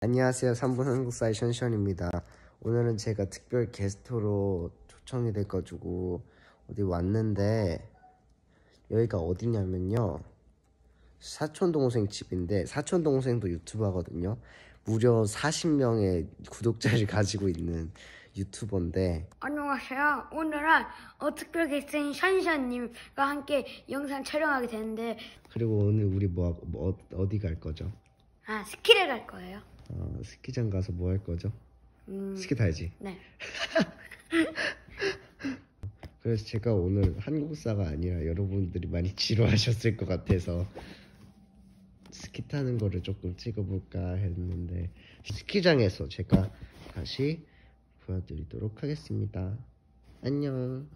안녕하세요. 3분 한국사의 션션입니다. 오늘은 제가 특별 게스트로 초청이 돼가지고 어디 왔는데 여기가 어디냐면요. 사촌동생 집인데 사촌동생도 유튜브 하거든요. 무려 40명의 구독자를 가지고 있는 유튜버인데 안녕하세요. 오늘은 어, 특별 게스트인 션션님과 함께 영상 촬영하게 되는데 그리고 오늘 우리 뭐, 뭐 어디 갈 거죠? 아 스키를 갈 거예요. 스키장 가서 뭐 할 거죠? 음... 스키 타야지. 네. 그래서 제가 오늘 한국사가 아니라 여러분들이 많이 지루하셨을 것 같아서 스키 타는 거를 조금 찍어볼까 했는데 스키장에서 제가 다시 보여드리도록 하겠습니다. 안녕.